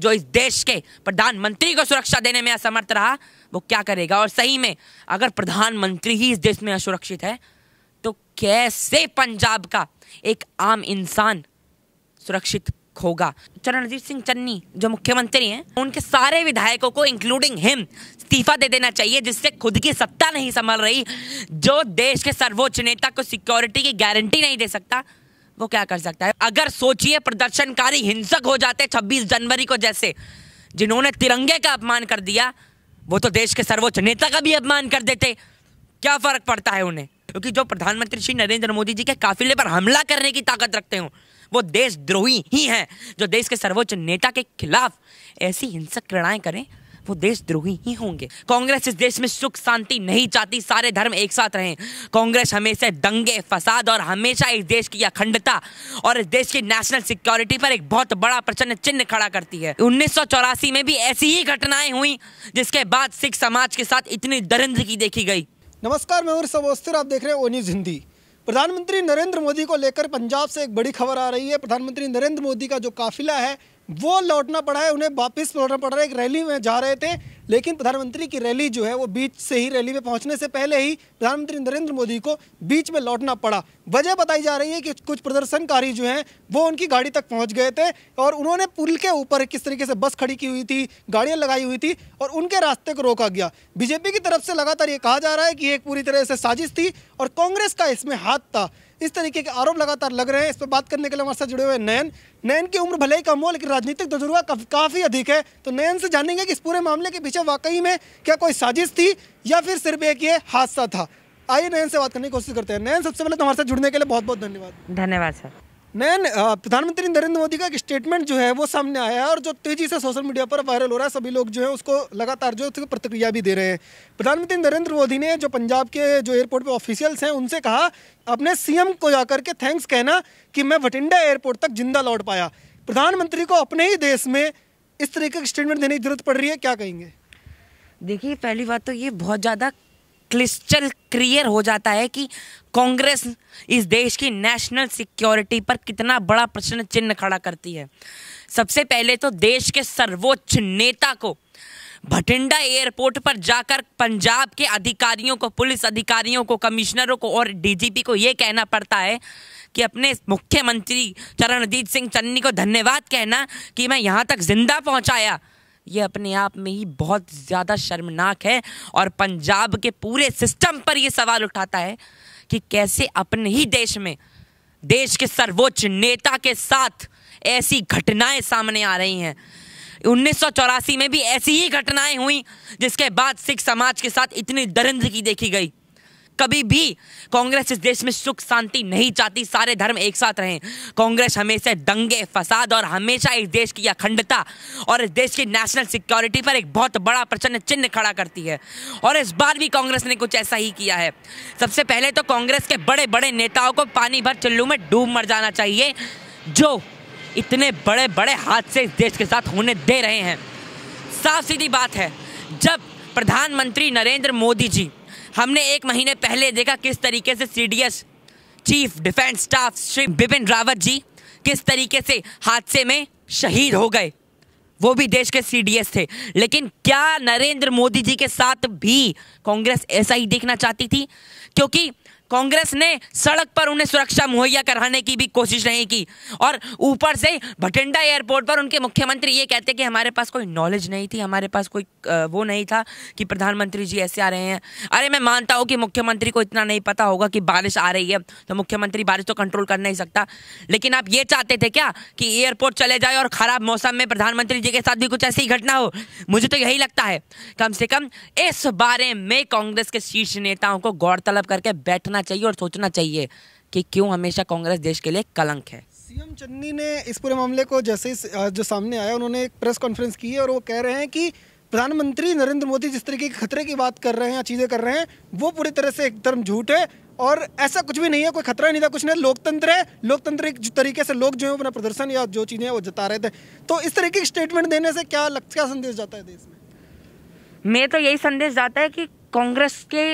जो इस देश के प्रधानमंत्री को सुरक्षा देने में असमर्थ रहा वो क्या करेगा और सही में अगर प्रधानमंत्री ही इस देश में असुरक्षित है तो कैसे पंजाब का एक आम इंसान सुरक्षित होगा चरणजीत सिंह चन्नी जो मुख्यमंत्री हैं उनके सारे विधायकों को इंक्लूडिंग हिम इस्तीफा दे देना चाहिए जिससे खुद की सत्ता नहीं संभल रही जो देश के सर्वोच्च नेता को सिक्योरिटी की गारंटी नहीं दे सकता वो क्या कर सकता है अगर सोचिए प्रदर्शनकारी हिंसक हो जाते 26 जनवरी को जैसे जिन्होंने तिरंगे का अपमान कर दिया वो तो देश के सर्वोच्च नेता का भी अपमान कर देते क्या फर्क पड़ता है उन्हें क्योंकि जो प्रधानमंत्री श्री नरेंद्र मोदी जी के काफिले पर हमला करने की ताकत रखते हो वो देशद्रोही ही हैं जो देश के सर्वोच्च नेता के खिलाफ ऐसी हिंसक क्रीड़ाएं करें वो देशद्रोही ही होंगे कांग्रेस इस देश में सुख शांति नहीं चाहती सारे धर्म एक साथ रहे कांग्रेस हमेशा दंगे फसाद और हमेशा इस देश की अखंडता और इस देश की नेशनल सिक्योरिटी पर एक बहुत बड़ा प्रचंड चिन्ह खड़ा करती है उन्नीस में भी ऐसी ही घटनाएं हुई जिसके बाद सिख समाज के साथ इतनी दरिंदगी देखी गई नमस्कार मैं और सबोस्तर आप देख रहे हैं ओनिज हिंदी प्रधानमंत्री नरेंद्र मोदी को लेकर पंजाब से एक बड़ी खबर आ रही है प्रधानमंत्री नरेंद्र मोदी का जो काफिला है वो लौटना पड़ा है उन्हें वापस लौटना पड़ रहा है एक रैली में जा रहे थे लेकिन प्रधानमंत्री की रैली जो है वो बीच से ही रैली में पहुंचने से पहले ही प्रधानमंत्री नरेंद्र मोदी को बीच में लौटना पड़ा वजह बताई जा रही है कि कुछ प्रदर्शनकारी जो हैं वो उनकी गाड़ी तक पहुंच गए थे और उन्होंने पुल के ऊपर किस तरीके से बस खड़ी की हुई थी गाड़ियाँ लगाई हुई थी और उनके रास्ते को रोका गया बीजेपी की तरफ से लगातार ये कहा जा रहा है कि एक पूरी तरह से साजिश थी और कांग्रेस का इसमें हाथ था इस तरीके के आरोप लगातार लग रहे हैं इस पर बात करने के लिए हमारे साथ जुड़े हुए नयन नयन की उम्र भले ही कम हो लेकिन राजनीतिक तजुर्बा काफ़ी अधिक है तो नयन से जानेंगे कि इस पूरे मामले के पीछे वाकई में क्या कोई साजिश थी या फिर सिर्फ एक ये हादसा था आइए नयन से बात करने की कोशिश करते हैं नयन सबसे पहले तो हमारे साथ जुड़ने के लिए बहुत बहुत धन्यवाद धन्यवाद सर नयन प्रधानमंत्री नरेंद्र मोदी का एक स्टेटमेंट जो है वो सामने आया है और जो तेजी से सोशल मीडिया पर वायरल हो रहा है सभी लोग जो है उसको लगातार जो उसकी प्रतिक्रिया भी दे रहे हैं प्रधानमंत्री नरेंद्र मोदी ने जो पंजाब के जो एयरपोर्ट पे ऑफिशियल्स हैं उनसे कहा अपने सीएम को जाकर के थैंक्स कहना कि मैं भटिंडा एयरपोर्ट तक जिंदा लौट पाया प्रधानमंत्री को अपने ही देश में इस तरीके का स्टेटमेंट देने की जरूरत पड़ रही है क्या कहेंगे देखिए पहली बात तो ये बहुत ज़्यादा क्लिस्टल क्लियर हो जाता है कि कांग्रेस इस देश की नेशनल सिक्योरिटी पर कितना बड़ा प्रश्न चिन्ह खड़ा करती है सबसे पहले तो देश के सर्वोच्च नेता को भटिंडा एयरपोर्ट पर जाकर पंजाब के अधिकारियों को पुलिस अधिकारियों को कमिश्नरों को और डीजीपी को ये कहना पड़ता है कि अपने मुख्यमंत्री चरणजीत सिंह चन्नी को धन्यवाद कहना कि मैं यहाँ तक जिंदा पहुँचाया ये अपने आप में ही बहुत ज़्यादा शर्मनाक है और पंजाब के पूरे सिस्टम पर ये सवाल उठाता है कि कैसे अपने ही देश में देश के सर्वोच्च नेता के साथ ऐसी घटनाएं सामने आ रही हैं उन्नीस में भी ऐसी ही घटनाएं हुई जिसके बाद सिख समाज के साथ इतनी दरिंदगी देखी गई कभी भी कांग्रेस इस देश में सुख शांति नहीं चाहती सारे धर्म एक साथ रहें कांग्रेस हमेशा दंगे फसाद और हमेशा इस देश की अखंडता और इस देश की नेशनल सिक्योरिटी पर एक बहुत बड़ा प्रचंड चिन्ह खड़ा करती है और इस बार भी कांग्रेस ने कुछ ऐसा ही किया है सबसे पहले तो कांग्रेस के बड़े बड़े नेताओं को पानी भर चुल्लू में डूब मर जाना चाहिए जो इतने बड़े बड़े हाथ से इस देश के साथ होने दे रहे हैं साफ सीधी बात है जब प्रधानमंत्री नरेंद्र मोदी जी हमने एक महीने पहले देखा किस तरीके से सी chief defence staff Shri Bipin Rawat ji किस तरीके से हादसे में शहीद हो गए वो भी देश के सी थे लेकिन क्या नरेंद्र मोदी जी के साथ भी कांग्रेस ऐसा ही देखना चाहती थी क्योंकि कांग्रेस ने सड़क पर उन्हें सुरक्षा मुहैया कराने की भी कोशिश नहीं की और ऊपर से भटिंडा एयरपोर्ट पर उनके मुख्यमंत्री ये कहते कि हमारे पास कोई नॉलेज नहीं थी हमारे पास कोई वो नहीं था कि प्रधानमंत्री जी ऐसे आ रहे हैं अरे मैं मानता हूँ कि मुख्यमंत्री को इतना नहीं पता होगा कि बारिश आ रही है तो मुख्यमंत्री बारिश तो कंट्रोल कर नहीं सकता लेकिन आप ये चाहते थे क्या कि एयरपोर्ट चले जाए और ख़राब मौसम में प्रधानमंत्री जी के साथ भी कुछ ऐसी घटना हो मुझे तो यही लगता है कम से कम इस बारे में कांग्रेस के शीर्ष नेताओं को गौरतलब करके बैठना करना चाहिए और सोचना चाहिए कि क्यों हमेशा कांग्रेस देश के लिए कलंक है सीएम चन्नी ने इस पूरे मामले को जैसे जो सामने आया उन्होंने एक प्रेस कॉन्फ्रेंस की है और वो कह रहे हैं कि प्रधानमंत्री नरेंद्र मोदी जिस तरीके के खतरे की बात कर रहे हैं या चीज़ें कर रहे हैं वो पूरी तरह से एकदम झूठ है और ऐसा कुछ भी नहीं है कोई खतरा नहीं था कुछ नहीं लोकतंत्र है लोकतंत्र एक तरीके से लोग जो है अपना प्रदर्शन या जो चीज़ें वो जता रहे थे तो इस तरीके की स्टेटमेंट देने से क्या लक्ष्य क्या संदेश जाता है देश में मैं तो यही संदेश जाता है कि कांग्रेस के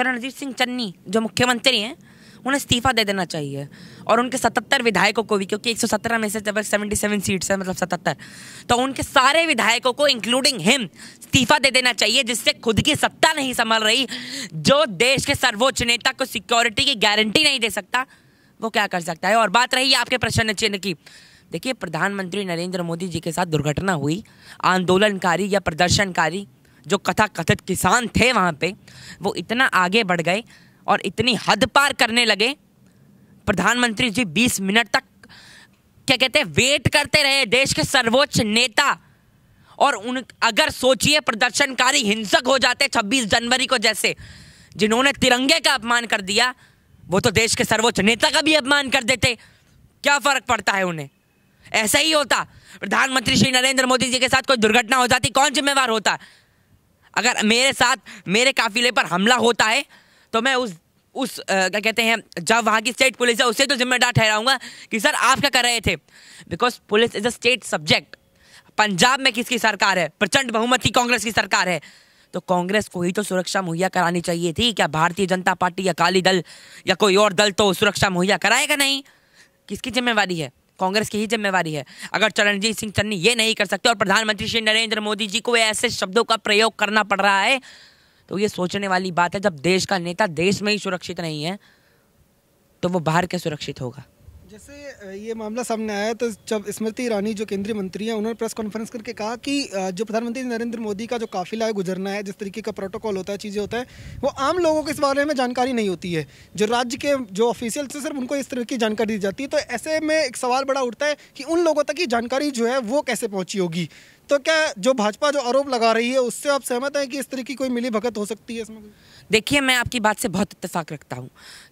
चरणजीत सिंह चन्नी जो मुख्यमंत्री हैं उन्हें इस्तीफा दे देना चाहिए और उनके 77 विधायकों को भी क्योंकि 117 में से जब 77 सीट्स है मतलब 77 तो उनके सारे विधायकों को इंक्लूडिंग हिम इस्तीफा दे देना चाहिए जिससे खुद की सत्ता नहीं संभाल रही जो देश के सर्वोच्च नेता को सिक्योरिटी की गारंटी नहीं दे सकता वो क्या कर सकता है और बात रही आपके प्रश्न चिन्ह की देखिए प्रधानमंत्री नरेंद्र मोदी जी के साथ दुर्घटना हुई आंदोलनकारी या प्रदर्शनकारी जो कथा कथित किसान थे वहाँ पे वो इतना आगे बढ़ गए और इतनी हद पार करने लगे प्रधानमंत्री जी 20 मिनट तक क्या कहते हैं वेट करते रहे देश के सर्वोच्च नेता और उन अगर सोचिए प्रदर्शनकारी हिंसक हो जाते 26 जनवरी को जैसे जिन्होंने तिरंगे का अपमान कर दिया वो तो देश के सर्वोच्च नेता का भी अपमान कर देते क्या फर्क पड़ता है उन्हें ऐसा ही होता प्रधानमंत्री श्री नरेंद्र मोदी जी के साथ कोई दुर्घटना हो जाती कौन जिम्मेवार होता अगर मेरे साथ मेरे काफिले पर हमला होता है तो मैं उस उस क्या कहते हैं जब वहाँ की स्टेट पुलिस है उसे तो जिम्मेदार ठहराऊंगा कि सर आप क्या कर रहे थे because police is a state subject Punjab में किसकी सरकार है प्रचंड बहुमत की कांग्रेस की सरकार है तो कांग्रेस को ही तो सुरक्षा मुहैया करानी चाहिए थी क्या भारतीय जनता पार्टी या अकाली दल या कोई और दल तो सुरक्षा मुहैया कराएगा नहीं किसकी जिम्मेवारी है कांग्रेस की ही जिम्मेवारी है अगर चरणजीत सिंह चन्नी ये नहीं कर सकते और प्रधानमंत्री श्री नरेंद्र मोदी जी को ऐसे शब्दों का प्रयोग करना पड़ रहा है तो ये सोचने वाली बात है जब देश का नेता देश में ही सुरक्षित नहीं है तो वो बाहर के सुरक्षित होगा जैसे ये मामला सामने आया तो जब स्मृति ईरानी जो केंद्रीय मंत्री हैं उन्होंने प्रेस कॉन्फ्रेंस करके कहा कि जो प्रधानमंत्री नरेंद्र मोदी का जो काफिला है गुजरना है जिस तरीके का प्रोटोकॉल होता है चीज़ें होता है वो आम लोगों को इस बारे में जानकारी नहीं होती है जो राज्य के जो ऑफिशियल हैं सिर्फ उनको इस तरह की जानकारी दी जाती है तो ऐसे में एक सवाल बड़ा उठता है कि उन लोगों तक ये जानकारी जो है वो कैसे पहुँची होगी तो क्या जो भाजपा जो आरोप लगा रही है उससे आप सहमत हैं कि इस तरह की कोई मिली भगत हो सकती है इसमें देखिए मैं आपकी बात से बहुत इतफाक रखता हूँ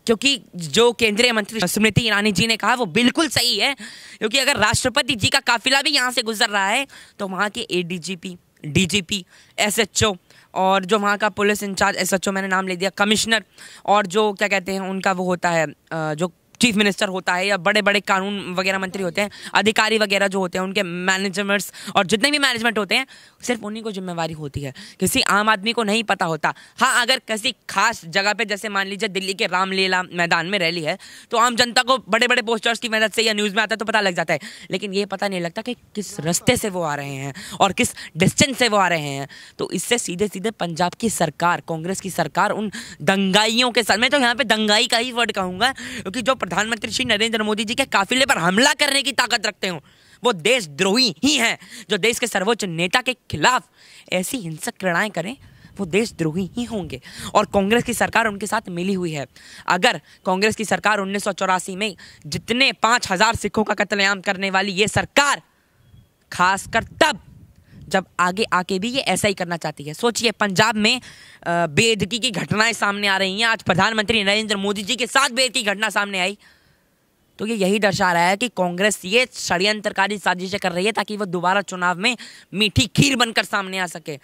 क्योंकि जो केंद्रीय मंत्री स्मृति ईरानी जी ने कहा वो बिल्कुल सही है क्योंकि अगर राष्ट्रपति जी का काफिला भी यहाँ से गुजर रहा है तो वहाँ के ए डीजीपी डीजीपी एसएचओ और जो वहाँ का पुलिस इंचार्ज एसएचओ मैंने नाम ले दिया कमिश्नर और जो क्या कहते हैं उनका वो होता है जो चीफ मिनिस्टर होता है या बड़े बड़े कानून वगैरह मंत्री होते हैं अधिकारी वगैरह जो होते हैं उनके मैनेजमेंट्स और जितने भी मैनेजमेंट होते हैं सिर्फ उन्हीं को जिम्मेवारी होती है किसी आम आदमी को नहीं पता होता हाँ अगर किसी खास जगह पर जैसे मान लीजिए दिल्ली के रामलीला मैदान में रैली है तो आम जनता को बड़े बड़े पोस्टर्स की मदद से या न्यूज़ में आता है तो पता लग जाता है लेकिन ये पता नहीं लगता कि किस रस्ते से वो आ रहे हैं और किस डिस्टेंस से वो आ रहे हैं तो इससे सीधे सीधे पंजाब की सरकार कांग्रेस की सरकार उन दंगाइयों के सर मैं तो यहाँ पे दंगाई का ही वर्ड कहूँगा क्योंकि जो प्रधानमंत्री श्री नरेंद्र मोदी जी के काफिले पर हमला करने की ताकत रखते हो वो देशद्रोही ही हैं जो देश के सर्वोच्च नेता के खिलाफ ऐसी हिंसक क्रीड़ाएं करें वो देशद्रोही ही होंगे और कांग्रेस की सरकार उनके साथ मिली हुई है अगर कांग्रेस की सरकार उन्नीस में जितने पाँच हज़ार सिखों का कत्लेआम करने वाली ये सरकार खासकर तब जब आगे आके भी ये ऐसा ही करना चाहती है सोचिए पंजाब में बेदगी की घटनाएं सामने आ रही हैं आज प्रधानमंत्री नरेंद्र मोदी जी के साथ बेद की घटना सामने आई तो ये यही दर्शा रहा है कि कांग्रेस ये षड्यंत्रकारी साजिशें कर रही है ताकि वो दोबारा चुनाव में मीठी खीर बनकर सामने आ सके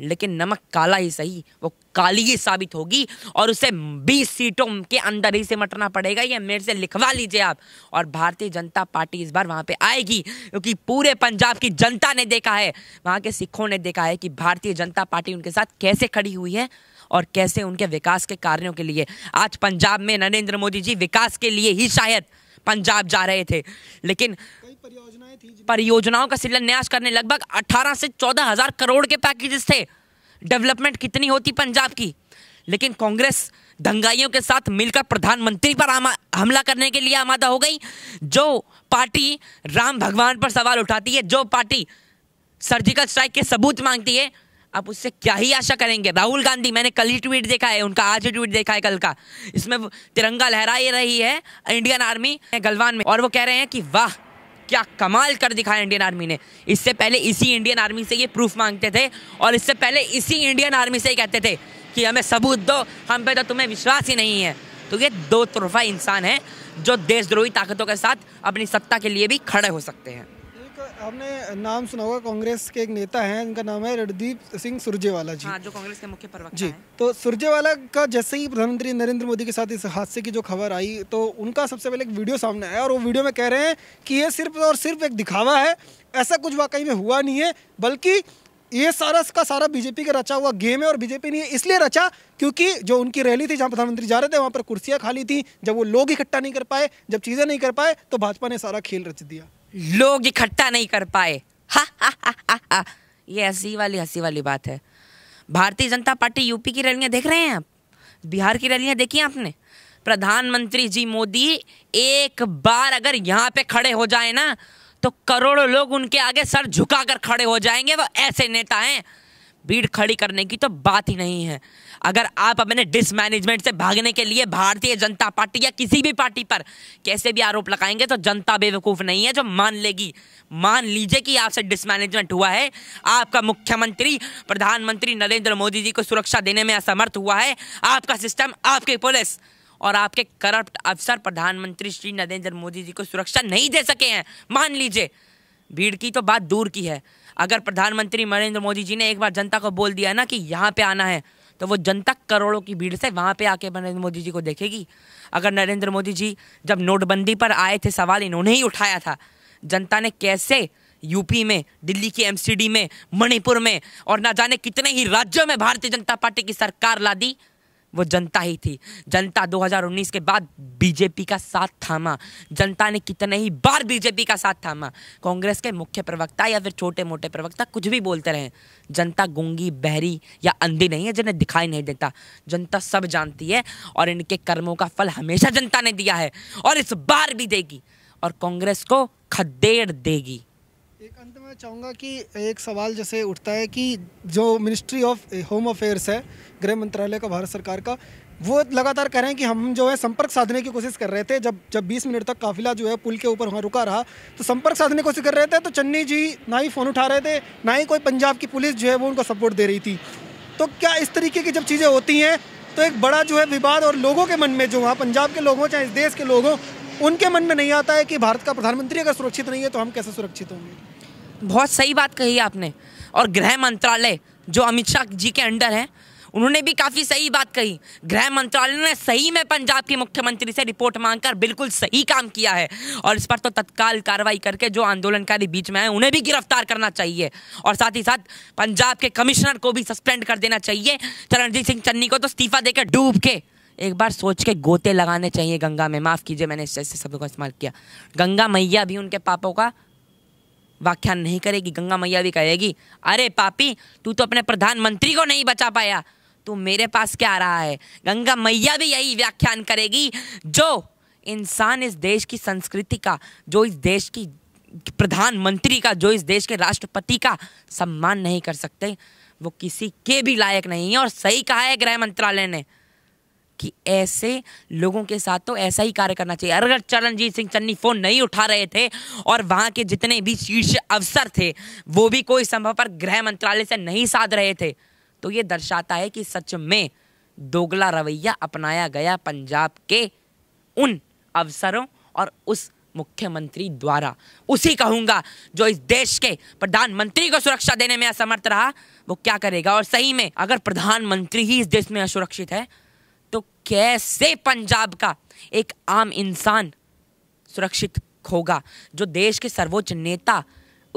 लेकिन नमक काला ही सही वो काली ही साबित होगी और उसे 20 सीटों के अंदर ही सिमटना पड़ेगा ये मेरे से लिखवा लीजिए आप और भारतीय जनता पार्टी इस बार वहाँ पे आएगी क्योंकि पूरे पंजाब की जनता ने देखा है वहाँ के सिखों ने देखा है कि भारतीय जनता पार्टी उनके साथ कैसे खड़ी हुई है और कैसे उनके विकास के कार्यों के लिए आज पंजाब में नरेंद्र मोदी जी विकास के लिए ही शायद पंजाब जा रहे थे लेकिन परियोजनाएं थी परियोजनाओं का शिलान्यास करने लगभग अठारह से चौदह हजार करोड़ के पैकेजेस थे डेवलपमेंट कितनी होती पंजाब की लेकिन कांग्रेस दंगाइयों के साथ मिलकर प्रधानमंत्री पर हमला करने के लिए आमादा हो गई जो पार्टी राम भगवान पर सवाल उठाती है जो पार्टी सर्जिकल स्ट्राइक के सबूत मांगती है आप उससे क्या ही आशा करेंगे राहुल गांधी मैंने कल ही ट्वीट देखा है उनका आज ही ट्वीट देखा है कल का इसमें तिरंगा लहरा रही है इंडियन आर्मी गलवान में और वो कह रहे हैं कि वाह क्या कमाल कर दिखाया इंडियन आर्मी ने इससे पहले इसी इंडियन आर्मी से ये प्रूफ मांगते थे और इससे पहले इसी इंडियन आर्मी से ही कहते थे कि हमें सबूत दो हम पे तो तुम्हें विश्वास ही नहीं है तो ये दो तरफा इंसान है जो देशद्रोही ताकतों के साथ अपनी सत्ता के लिए भी खड़े हो सकते हैं आपने नाम सुना होगा कांग्रेस के एक नेता हैं उनका नाम है रणदीप सिंह सुरजेवाला जी हाँ, जो कांग्रेस के मुख्य प्रवक्ता जी तो सुरजेवाला का जैसे ही प्रधानमंत्री नरेंद्र मोदी के साथ इस हादसे की जो खबर आई तो उनका सबसे पहले एक वीडियो सामने आया और वो वीडियो में कह रहे हैं कि ये सिर्फ और सिर्फ एक दिखावा है ऐसा कुछ वाकई में हुआ नहीं है बल्कि ये सारा का सारा बीजेपी का रचा हुआ गेम है और बीजेपी ने इसलिए रचा क्योंकि जो उनकी रैली थी जहाँ प्रधानमंत्री जा रहे थे वहां पर कुर्सियां खाली थी जब वो लोग इकट्ठा नहीं कर पाए जब चीज़ें नहीं कर पाए तो भाजपा ने सारा खेल रच दिया लोग इकट्ठा नहीं कर पाए हा हा हा हा हा ये हंसी वाली हंसी वाली बात है भारतीय जनता पार्टी यूपी की रैलियां देख रहे हैं आप बिहार की रैलियां देखी आपने प्रधानमंत्री जी मोदी एक बार अगर यहाँ पे खड़े हो जाए ना तो करोड़ों लोग उनके आगे सर झुकाकर खड़े हो जाएंगे वो ऐसे नेता हैं भीड़ खड़ी करने की तो बात ही नहीं है अगर आप अपने डिसमैनेजमेंट से भागने के लिए भारतीय जनता पार्टी या किसी भी पार्टी पर कैसे भी आरोप लगाएंगे तो जनता बेवकूफ़ नहीं है जो मान लेगी मान लीजिए कि आपसे डिसमैनेजमेंट हुआ है आपका मुख्यमंत्री प्रधानमंत्री नरेंद्र मोदी जी को सुरक्षा देने में असमर्थ हुआ है आपका सिस्टम आपकी पुलिस और आपके करप्ट अफसर प्रधानमंत्री श्री नरेंद्र मोदी जी को सुरक्षा नहीं दे सके हैं मान लीजिए भीड़ की तो बात दूर की है अगर प्रधानमंत्री नरेंद्र मोदी जी ने एक बार जनता को बोल दिया ना कि यहाँ पे आना है तो वो जनता करोड़ों की भीड़ से वहाँ पे आके नरेंद्र मोदी जी को देखेगी अगर नरेंद्र मोदी जी जब नोटबंदी पर आए थे सवाल इन्होंने ही उठाया था जनता ने कैसे यूपी में दिल्ली के एमसीडी में मणिपुर में और ना जाने कितने ही राज्यों में भारतीय जनता पार्टी की सरकार ला दी वो जनता ही थी जनता 2019 के बाद बीजेपी का साथ थामा जनता ने कितने ही बार बीजेपी का साथ थामा कांग्रेस के मुख्य प्रवक्ता या फिर छोटे मोटे प्रवक्ता कुछ भी बोलते रहे जनता गूंगी बहरी या अंधी नहीं है जिन्हें दिखाई नहीं देता जनता सब जानती है और इनके कर्मों का फल हमेशा जनता ने दिया है और इस बार भी देगी और कांग्रेस को खदेड़ देगी एक अंत में चाहूँगा कि एक सवाल जैसे उठता है कि जो मिनिस्ट्री ऑफ होम अफेयर्स है गृह मंत्रालय का भारत सरकार का वो लगातार कह रहे हैं कि हम जो है संपर्क साधने की कोशिश कर रहे थे जब जब 20 मिनट तक काफिला जो है पुल के ऊपर वहाँ रुका रहा तो संपर्क साधने की कोशिश कर रहे थे तो चन्नी जी ना ही फ़ोन उठा रहे थे ना ही कोई पंजाब की पुलिस जो है वो उनको सपोर्ट दे रही थी तो क्या इस तरीके की जब चीज़ें होती हैं तो एक बड़ा जो है विवाद और लोगों के मन में जो वहाँ पंजाब के लोगों चाहे इस देश के लोग हों उनके मन में नहीं आता है कि भारत का प्रधानमंत्री अगर सुरक्षित नहीं है तो हम कैसे सुरक्षित होंगे बहुत सही बात कही आपने और गृह मंत्रालय जो अमित शाह जी के अंडर है उन्होंने भी काफ़ी सही बात कही गृह मंत्रालय ने सही में पंजाब के मुख्यमंत्री से रिपोर्ट मांगकर बिल्कुल सही काम किया है और इस पर तो तत्काल कार्रवाई करके जो आंदोलनकारी बीच में आए उन्हें भी गिरफ्तार करना चाहिए और साथ ही साथ पंजाब के कमिश्नर को भी सस्पेंड कर देना चाहिए चरणजीत सिंह चन्नी को तो इस्तीफा देकर डूब के एक बार सोच के गोते लगाने चाहिए गंगा में माफ़ कीजिए मैंने इस जैसे शब्द का इस्तेमाल किया गंगा मैया भी उनके पापों का व्याख्यान नहीं करेगी गंगा मैया भी कहेगी अरे पापी तू तो अपने प्रधानमंत्री को नहीं बचा पाया तू मेरे पास क्या आ रहा है गंगा मैया भी यही व्याख्यान करेगी जो इंसान इस देश की संस्कृति का जो इस देश की प्रधानमंत्री का जो इस देश के राष्ट्रपति का सम्मान नहीं कर सकते वो किसी के भी लायक नहीं है और सही कहा है गृह मंत्रालय ने कि ऐसे लोगों के साथ तो ऐसा ही कार्य करना चाहिए अगर चरणजीत सिंह चन्नी फ़ोन नहीं उठा रहे थे और वहां के जितने भी शीर्ष अफसर थे वो भी कोई संभव पर गृह मंत्रालय से नहीं साध रहे थे तो ये दर्शाता है कि सच में दोगला रवैया अपनाया गया पंजाब के उन अवसरों और उस मुख्यमंत्री द्वारा उसी कहूंगा जो इस देश के प्रधानमंत्री को सुरक्षा देने में असमर्थ रहा वो क्या करेगा और सही में अगर प्रधानमंत्री ही इस देश में असुरक्षित है कैसे पंजाब का एक आम इंसान सुरक्षित होगा जो देश के सर्वोच्च नेता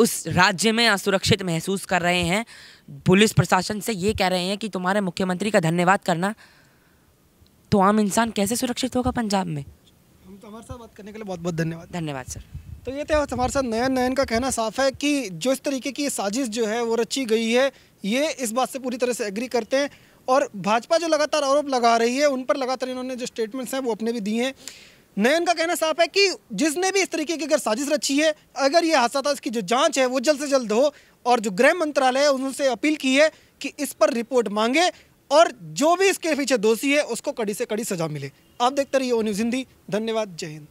उस राज्य में असुरक्षित महसूस कर रहे हैं पुलिस प्रशासन से ये कह रहे हैं कि तुम्हारे मुख्यमंत्री का धन्यवाद करना तो आम इंसान कैसे सुरक्षित होगा पंजाब में हम तो हमारे साथ बात करने के लिए बहुत बहुत धन्यवाद धन्यवाद सर तो ये तो हमारे साथ नयन नयन का कहना साफ है कि जो इस तरीके की साजिश जो है वो रची गई है ये इस बात से पूरी तरह से एग्री करते हैं और भाजपा जो लगातार आरोप लगा रही है उन पर लगातार इन्होंने जो स्टेटमेंट्स हैं वो अपने भी दिए हैं नयन का कहना साफ है कि जिसने भी इस तरीके की अगर साजिश रची है अगर ये हादसा था इसकी जो जांच है वो जल्द से जल्द हो और जो गृह मंत्रालय है उनसे अपील की है कि इस पर रिपोर्ट मांगे और जो भी इसके पीछे दोषी है उसको कड़ी से कड़ी सजा मिले आप देखते रहिए ओ न्यूज़ हिंदी धन्यवाद जय हिंद